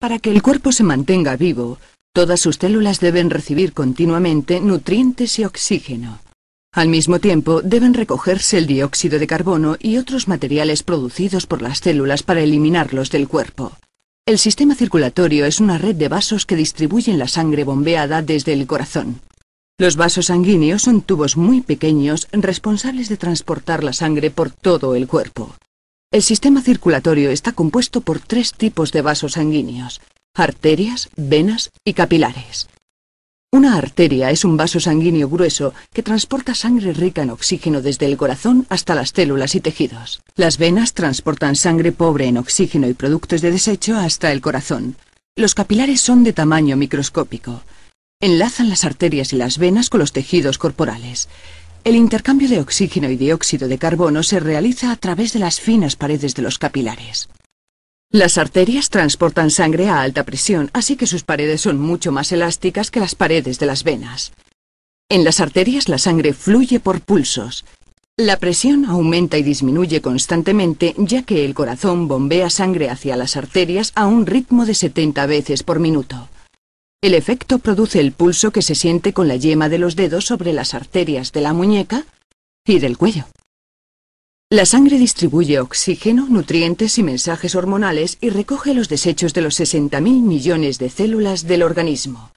Para que el cuerpo se mantenga vivo, todas sus células deben recibir continuamente nutrientes y oxígeno. Al mismo tiempo, deben recogerse el dióxido de carbono y otros materiales producidos por las células para eliminarlos del cuerpo. El sistema circulatorio es una red de vasos que distribuyen la sangre bombeada desde el corazón. Los vasos sanguíneos son tubos muy pequeños responsables de transportar la sangre por todo el cuerpo. El sistema circulatorio está compuesto por tres tipos de vasos sanguíneos, arterias, venas y capilares. Una arteria es un vaso sanguíneo grueso que transporta sangre rica en oxígeno desde el corazón hasta las células y tejidos. Las venas transportan sangre pobre en oxígeno y productos de desecho hasta el corazón. Los capilares son de tamaño microscópico. Enlazan las arterias y las venas con los tejidos corporales. El intercambio de oxígeno y dióxido de carbono se realiza a través de las finas paredes de los capilares. Las arterias transportan sangre a alta presión, así que sus paredes son mucho más elásticas que las paredes de las venas. En las arterias la sangre fluye por pulsos. La presión aumenta y disminuye constantemente ya que el corazón bombea sangre hacia las arterias a un ritmo de 70 veces por minuto. El efecto produce el pulso que se siente con la yema de los dedos sobre las arterias de la muñeca y del cuello. La sangre distribuye oxígeno, nutrientes y mensajes hormonales y recoge los desechos de los 60.000 millones de células del organismo.